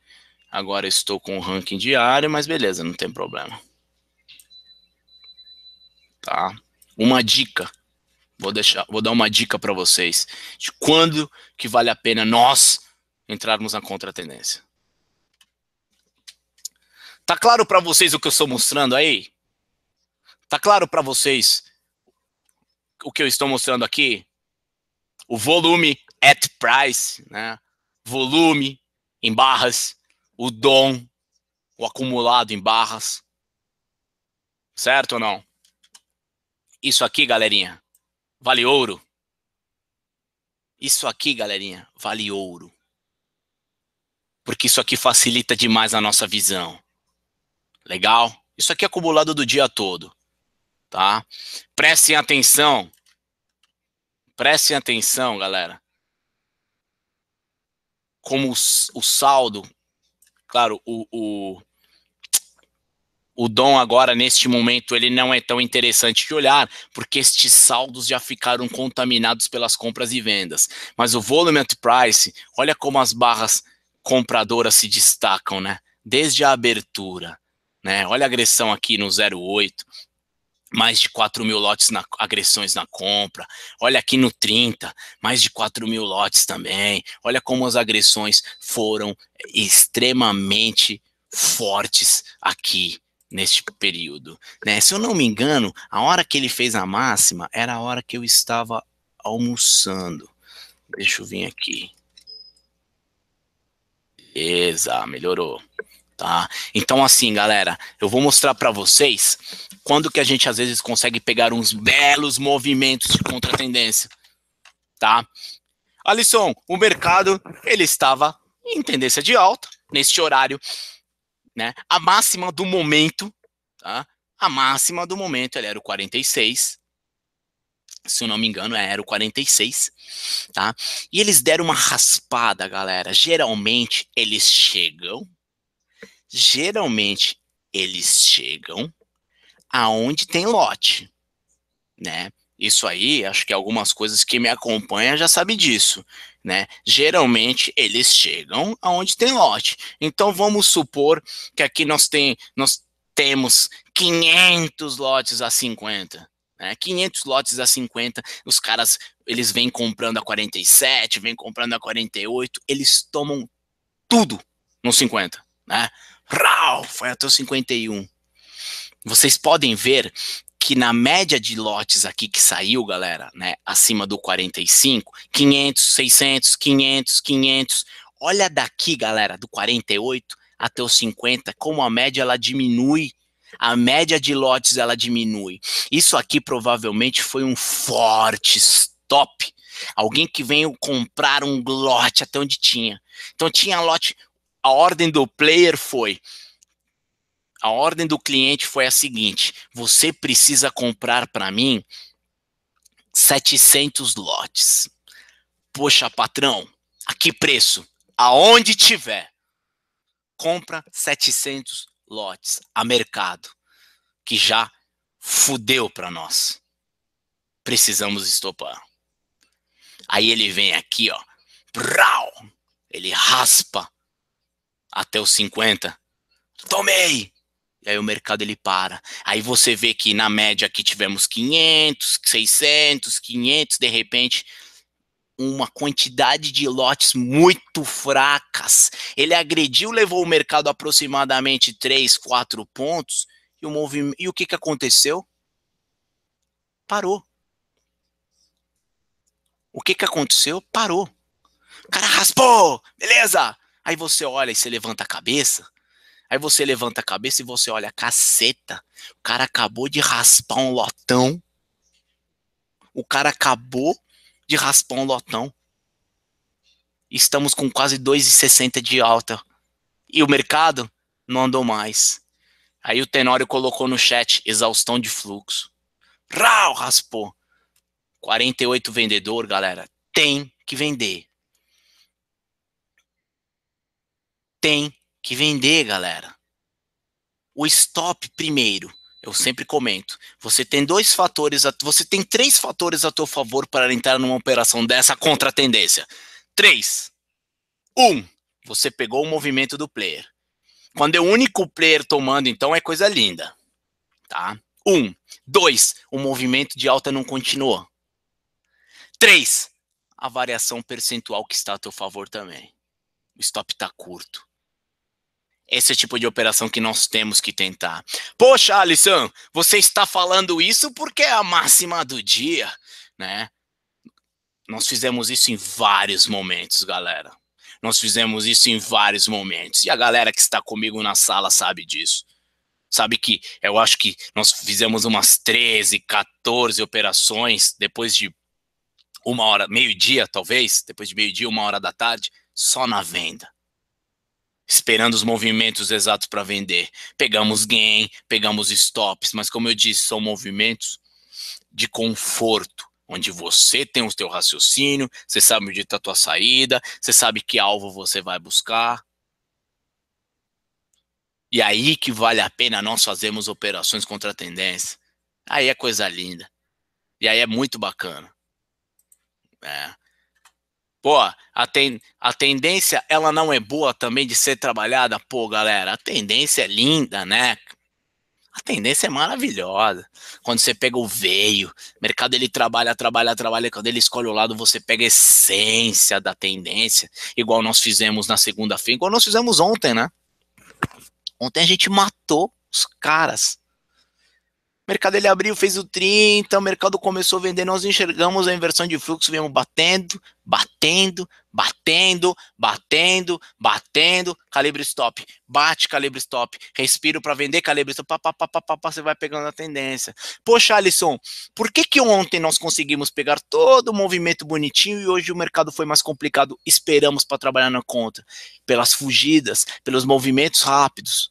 Agora estou com o ranking diário, mas beleza, não tem problema. Tá? Uma dica. Vou deixar, vou dar uma dica para vocês de quando que vale a pena nós entrarmos na contratendência. Tá claro para vocês o que eu estou mostrando aí? Tá claro para vocês o que eu estou mostrando aqui? O volume at price, né? Volume em barras, o dom, o acumulado em barras. Certo ou não? Isso aqui, galerinha, vale ouro. Isso aqui, galerinha, vale ouro. Porque isso aqui facilita demais a nossa visão. Legal? Isso aqui é acumulado do dia todo, tá? Prestem atenção. Prestem atenção, galera. Como o, saldo, claro, o, o o dom agora, neste momento, ele não é tão interessante de olhar, porque estes saldos já ficaram contaminados pelas compras e vendas. Mas o volume at price, olha como as barras compradoras se destacam, né? Desde a abertura, né? Olha a agressão aqui no 08, mais de 4 mil lotes na agressões na compra. Olha aqui no 30, mais de 4 mil lotes também. Olha como as agressões foram extremamente fortes aqui neste período. Né? Se eu não me engano, a hora que ele fez a máxima era a hora que eu estava almoçando. Deixa eu vir aqui. Beleza, melhorou tá? Então assim, galera, eu vou mostrar para vocês quando que a gente às vezes consegue pegar uns belos movimentos de contratendência, tá? Alisson, o mercado ele estava em tendência de alta neste horário, né? A máxima do momento, tá? A máxima do momento ela era o 46, se eu não me engano, é, era o 46, tá? E eles deram uma raspada, galera. Geralmente eles chegam, geralmente eles chegam aonde tem lote, né? Isso aí, acho que algumas coisas que me acompanham já sabem disso, né? Geralmente eles chegam aonde tem lote. Então vamos supor que aqui nós, tem, nós temos 500 lotes a 50. 500 né? lotes a 50, os caras eles vêm comprando a 47, vêm comprando a 48, eles tomam tudo no 50, né? Rau, foi até o 51. Vocês podem ver que na média de lotes aqui que saiu, galera, né, acima do 45, 500, 600, 500, 500. Olha daqui, galera, do 48 até o 50, como a média ela diminui. A média de lotes ela diminui. Isso aqui provavelmente foi um forte stop. Alguém que veio comprar um lote até onde tinha. Então tinha lote a ordem do player foi a ordem do cliente foi a seguinte: você precisa comprar para mim 700 lotes. Poxa, patrão, a que preço? Aonde tiver, compra 700 lotes a mercado, que já fudeu para nós. Precisamos estopar. Aí ele vem aqui, ó, brau, ele raspa até os 50. Tomei! E aí o mercado ele para. Aí você vê que na média aqui tivemos 500, 600, 500, de repente uma quantidade de lotes muito fracas. Ele agrediu, levou o mercado aproximadamente 3, 4 pontos e o movimento, e o que que aconteceu? Parou. O que que aconteceu? Parou. O cara raspou, beleza? Aí você olha e você levanta a cabeça. Aí você levanta a cabeça e você olha, caceta, o cara acabou de raspar um lotão. O cara acabou de raspar um lotão. Estamos com quase 2,60 de alta. E o mercado não andou mais. Aí o Tenório colocou no chat exaustão de fluxo. Rau, raspou. 48 vendedor, galera. Tem que vender. tem que vender, galera. O stop primeiro. Eu sempre comento. Você tem dois fatores, a, você tem três fatores a teu favor para entrar numa operação dessa contra a tendência. Três. Um, você pegou o movimento do player. Quando é o único player tomando, então é coisa linda, tá? Um, dois, o movimento de alta não continua. Três, a variação percentual que está a teu favor também. O stop está curto. Esse é o tipo de operação que nós temos que tentar. Poxa, Alisson, você está falando isso porque é a máxima do dia, né? Nós fizemos isso em vários momentos, galera. Nós fizemos isso em vários momentos. E a galera que está comigo na sala sabe disso. Sabe que eu acho que nós fizemos umas 13, 14 operações depois de uma hora, meio-dia, talvez, depois de meio-dia, uma hora da tarde, só na venda esperando os movimentos exatos para vender. Pegamos gain, pegamos stops, mas como eu disse, são movimentos de conforto, onde você tem o seu raciocínio, você sabe onde está a tua saída, você sabe que alvo você vai buscar. E aí que vale a pena nós fazermos operações contra a tendência. Aí é coisa linda. E aí é muito bacana. É. Pô, a, ten, a tendência, ela não é boa também de ser trabalhada? Pô, galera, a tendência é linda, né? A tendência é maravilhosa. Quando você pega o veio, o mercado ele trabalha, trabalha, trabalha. Quando ele escolhe o lado, você pega a essência da tendência, igual nós fizemos na segunda-feira, igual nós fizemos ontem, né? Ontem a gente matou os caras mercado ele abriu, fez o 30, o mercado começou a vender, nós enxergamos a inversão de fluxo, viemos batendo, batendo, batendo, batendo, batendo, calibre stop, bate calibre stop, respiro para vender calibre stop, papapá, você vai pegando a tendência. Poxa, Alisson, por que que ontem nós conseguimos pegar todo o movimento bonitinho e hoje o mercado foi mais complicado? Esperamos para trabalhar na conta, pelas fugidas, pelos movimentos rápidos,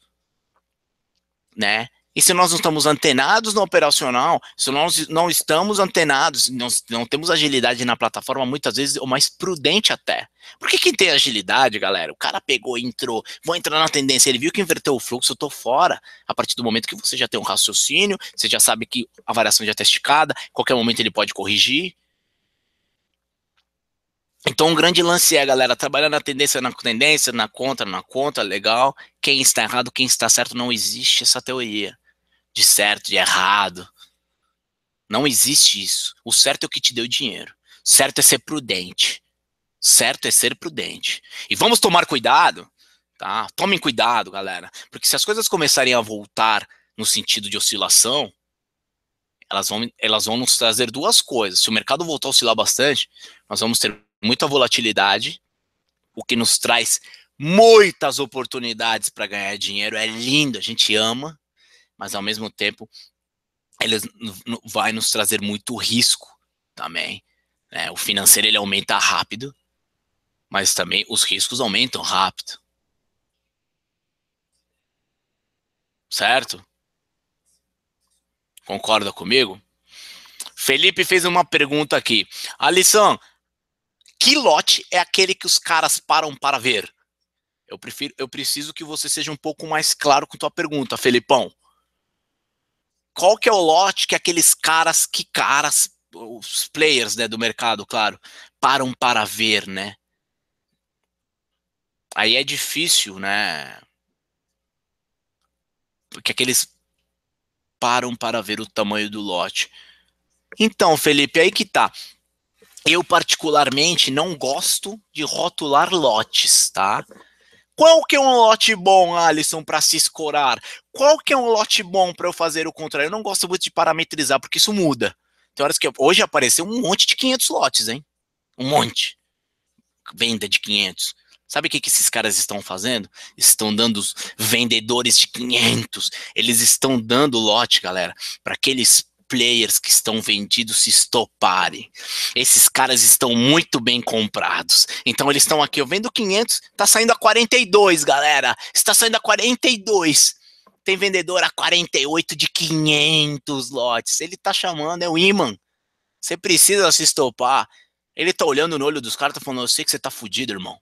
né? E se nós não estamos antenados no operacional, se nós não estamos antenados, não, não temos agilidade na plataforma, muitas vezes, ou mais prudente até. Por que, que tem agilidade, galera? O cara pegou, entrou, vou entrar na tendência, ele viu que inverteu o fluxo, eu tô fora. A partir do momento que você já tem um raciocínio, você já sabe que a variação já está esticada, qualquer momento ele pode corrigir. Então, um grande lance é, galera, trabalhar na tendência, na tendência, na contra, na contra, legal. Quem está errado, quem está certo, não existe essa teoria de certo, de errado. Não existe isso. O certo é o que te deu dinheiro. Certo é ser prudente. Certo é ser prudente. E vamos tomar cuidado, tá? Tomem cuidado, galera, porque se as coisas começarem a voltar no sentido de oscilação, elas vão, elas vão nos trazer duas coisas. Se o mercado voltar a oscilar bastante, nós vamos ter muita volatilidade, o que nos traz muitas oportunidades para ganhar dinheiro. É lindo, a gente ama, mas ao mesmo tempo ele vai nos trazer muito risco também. Né? O financeiro ele aumenta rápido, mas também os riscos aumentam rápido. Certo? Concorda comigo? Felipe fez uma pergunta aqui. Alisson, que lote é aquele que os caras param para ver? Eu prefiro, eu preciso que você seja um pouco mais claro com tua pergunta, Felipão qual que é o lote que aqueles caras, que caras, os players né, do mercado, claro, param para ver, né? Aí é difícil, né? Porque aqueles param para ver o tamanho do lote. Então, Felipe, aí que tá. Eu particularmente não gosto de rotular lotes, tá? Qual que é um lote bom, Alisson, para se escorar? Qual que é um lote bom para eu fazer o contrário? Eu não gosto muito de parametrizar, porque isso muda. Tem horas que hoje apareceu um monte de 500 lotes, hein? Um monte. Venda de 500. Sabe o que, que esses caras estão fazendo? Estão dando os vendedores de 500. Eles estão dando lote, galera, para aqueles players que estão vendidos se estoparem. Esses caras estão muito bem comprados. Então eles estão aqui, eu vendo 500, tá saindo a 42, galera. Está saindo a 42. Tem vendedor a 48 de 500 lotes. Ele tá chamando, é o imã. Você precisa se estopar. Ele tá olhando no olho dos caras, tá falando, eu sei que você tá fudido, irmão.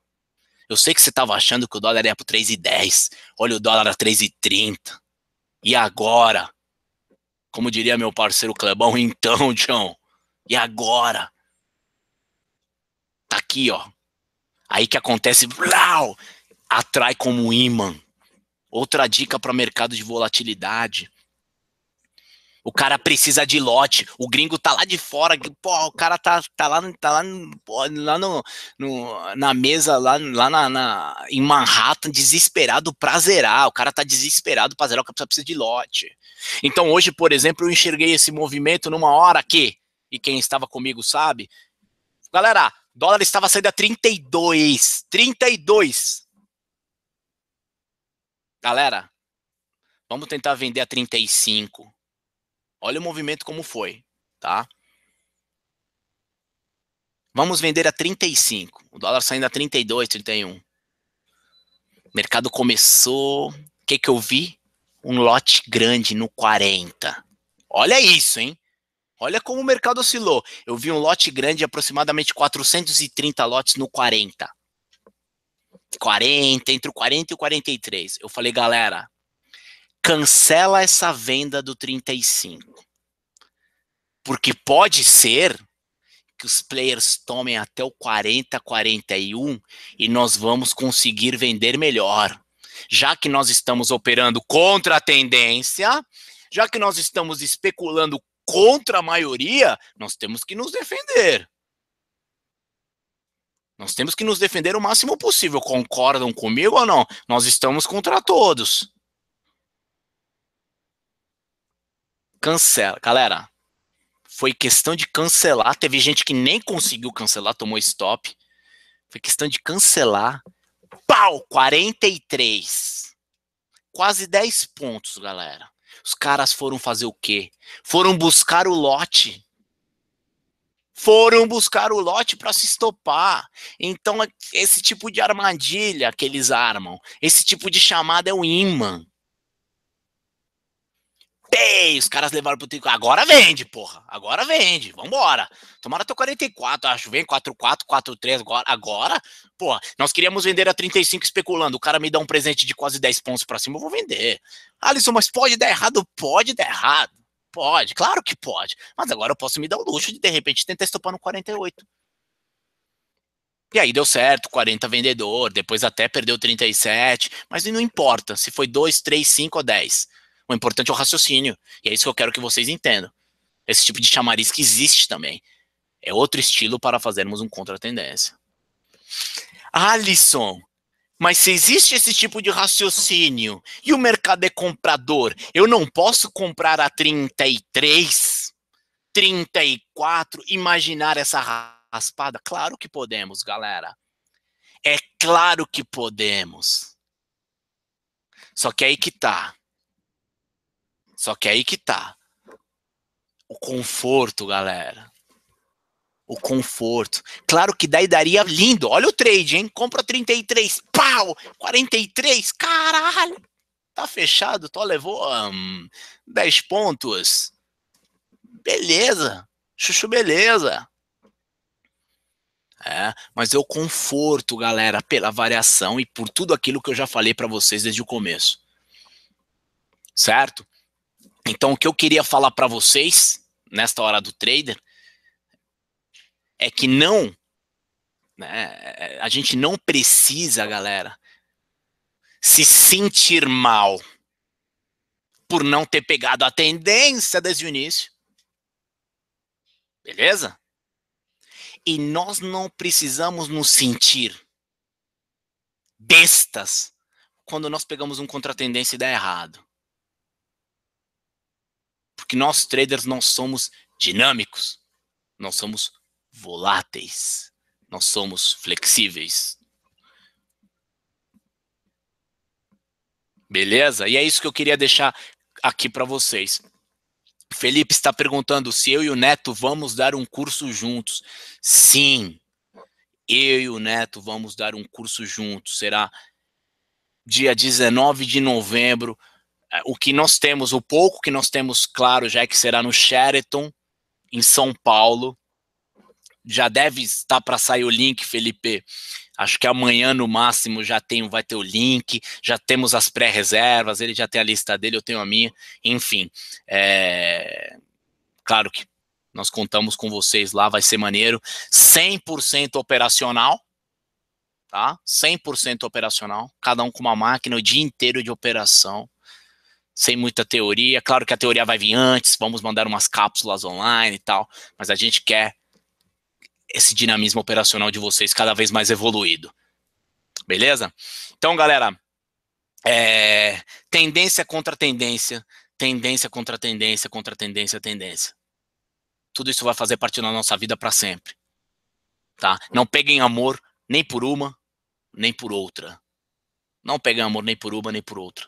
Eu sei que você estava achando que o dólar ia pro 3,10. Olha o dólar a 3,30. E agora? Como diria meu parceiro Clebão, então, John, e agora? Tá aqui, ó. Aí que acontece, blau, atrai como imã. Outra dica para mercado de volatilidade. O cara precisa de lote, o gringo tá lá de fora, o cara tá, tá lá, tá lá, lá no, no, na mesa, lá, lá na, na, em Manhattan, desesperado pra zerar. O cara tá desesperado pra zerar, o cara precisa de lote. Então hoje, por exemplo, eu enxerguei esse movimento numa hora que, e quem estava comigo sabe, galera, dólar estava saindo a 32, 32. Galera, vamos tentar vender a 35 Olha o movimento como foi, tá? Vamos vender a 35. O dólar saindo a 32, 31. O mercado começou. O que, que eu vi? Um lote grande no 40. Olha isso, hein? Olha como o mercado oscilou. Eu vi um lote grande aproximadamente 430 lotes no 40. 40, entre o 40 e o 43. Eu falei, galera, cancela essa venda do 35. Porque pode ser que os players tomem até o 40, 41 e nós vamos conseguir vender melhor. Já que nós estamos operando contra a tendência, já que nós estamos especulando contra a maioria, nós temos que nos defender. Nós temos que nos defender o máximo possível. Concordam comigo ou não? Nós estamos contra todos. Cancela. Galera, foi questão de cancelar. Teve gente que nem conseguiu cancelar, tomou stop. Foi questão de cancelar. Pau! 43. Quase 10 pontos, galera. Os caras foram fazer o quê? Foram buscar o lote. Foram buscar o lote para se estopar. Então, esse tipo de armadilha que eles armam, esse tipo de chamada é o imã. Voltei, os caras levaram pro 34. Agora vende, porra. Agora vende. Vambora. Tomara teu 44, acho. Vem 44, 43 agora. Agora, porra, nós queríamos vender a 35 especulando. O cara me dá um presente de quase 10 pontos pra cima, eu vou vender. Alisson, mas pode dar errado? Pode dar errado. Pode, claro que pode. Mas agora eu posso me dar o luxo de, de repente, tentar estopar no 48. E aí deu certo, 40 vendedor, depois até perdeu 37, mas não importa se foi 2, 3, 5 ou 10. O importante é o raciocínio. E é isso que eu quero que vocês entendam. Esse tipo de chamariz que existe também. É outro estilo para fazermos um contra-tendência. Alisson, mas se existe esse tipo de raciocínio e o mercado é comprador, eu não posso comprar a 33, 34, imaginar essa raspada? Claro que podemos, galera. É claro que podemos. Só que aí que tá. Só que aí que tá. O conforto, galera. O conforto. Claro que daí daria lindo. Olha o trade, hein? Compra 33, pau! 43, caralho! Tá fechado, tô levou um, 10 pontos. Beleza. Chuchu, beleza. É, mas eu é conforto, galera, pela variação e por tudo aquilo que eu já falei para vocês desde o começo. Certo? Então, o que eu queria falar para vocês nesta hora do trader é que não, né, a gente não precisa, galera, se sentir mal por não ter pegado a tendência desde o início. Beleza? E nós não precisamos nos sentir bestas quando nós pegamos um contra-tendência e dá errado porque nós traders não somos dinâmicos, nós somos voláteis, nós somos flexíveis. Beleza? E é isso que eu queria deixar aqui para vocês. Felipe está perguntando se eu e o Neto vamos dar um curso juntos. Sim, eu e o Neto vamos dar um curso juntos. Será dia 19 de novembro é, o que nós temos, o pouco que nós temos claro já é que será no Sheraton, em São Paulo. Já deve estar para sair o link, Felipe. Acho que amanhã, no máximo, já tem, vai ter o link, já temos as pré-reservas, ele já tem a lista dele, eu tenho a minha. Enfim, é... claro que nós contamos com vocês lá, vai ser maneiro. 100% operacional, tá? 100% operacional, cada um com uma máquina, o dia inteiro de operação sem muita teoria. Claro que a teoria vai vir antes, vamos mandar umas cápsulas online e tal, mas a gente quer esse dinamismo operacional de vocês cada vez mais evoluído. Beleza? Então, galera, é, tendência contra tendência, tendência contra tendência, contra tendência, tendência. Tudo isso vai fazer parte da nossa vida para sempre. Tá? Não peguem amor nem por uma, nem por outra. Não peguem amor nem por uma, nem por outra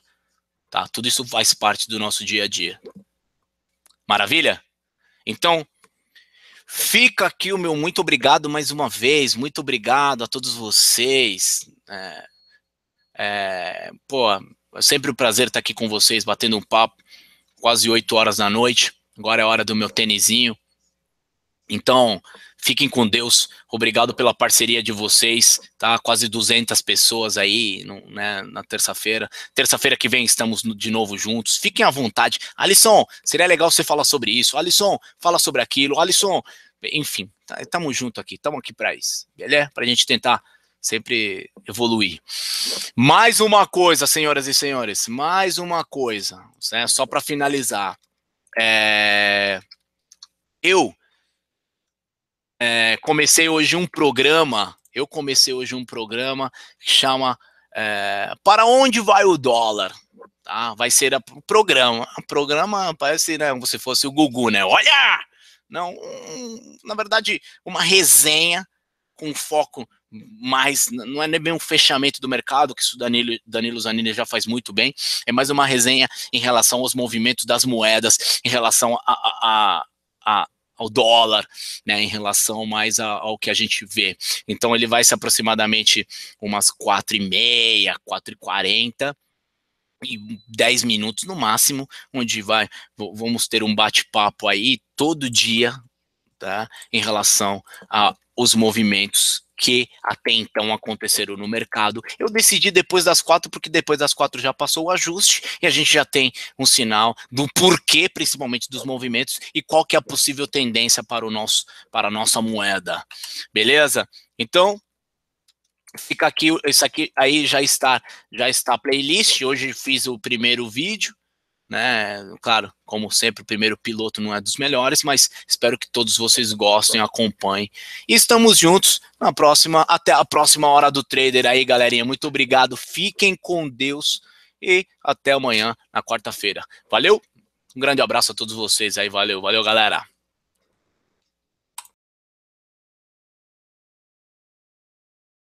Tá? Tudo isso faz parte do nosso dia a dia. Maravilha? Então, fica aqui o meu muito obrigado mais uma vez. Muito obrigado a todos vocês. É, é, pô, é sempre um prazer estar aqui com vocês, batendo um papo, quase 8 horas da noite. Agora é hora do meu tênisinho. Então, Fiquem com Deus. Obrigado pela parceria de vocês, tá? Quase 200 pessoas aí né, na terça-feira. Terça-feira que vem estamos de novo juntos. Fiquem à vontade. Alisson, seria legal você falar sobre isso. Alisson, fala sobre aquilo. Alisson, enfim, tá, tamo junto aqui. Tamo aqui para isso, beleza? Para a gente tentar sempre evoluir. Mais uma coisa, senhoras e senhores, mais uma coisa, né, só para finalizar. É... Eu é, comecei hoje um programa. Eu comecei hoje um programa que chama é, Para onde vai o dólar? Tá? Vai ser o programa. programa parece né, como se fosse o Gugu, né? Olha! Não, um, na verdade, uma resenha com foco mais, não é nem bem um fechamento do mercado, que isso Danilo, Danilo Zanini já faz muito bem, é mais uma resenha em relação aos movimentos das moedas, em relação a, a, a, a ao dólar, né, em relação mais a, ao que a gente vê. Então ele vai se aproximadamente umas 4,5, 4,40 e 10 minutos no máximo, onde vai vamos ter um bate-papo aí todo dia tá? em relação aos movimentos que até então aconteceram no mercado. Eu decidi depois das quatro, porque depois das quatro já passou o ajuste e a gente já tem um sinal do porquê, principalmente dos movimentos e qual que é a possível tendência para o nosso, para a nossa moeda. Beleza? Então fica aqui, isso aqui aí já está, já está a playlist. Hoje fiz o primeiro vídeo né? Claro, como sempre, o primeiro piloto não é dos melhores, mas espero que todos vocês gostem, acompanhem. E estamos juntos na próxima, até a próxima hora do trader aí, galerinha. Muito obrigado, fiquem com Deus e até amanhã, na quarta-feira. Valeu, um grande abraço a todos vocês aí, valeu, valeu, galera.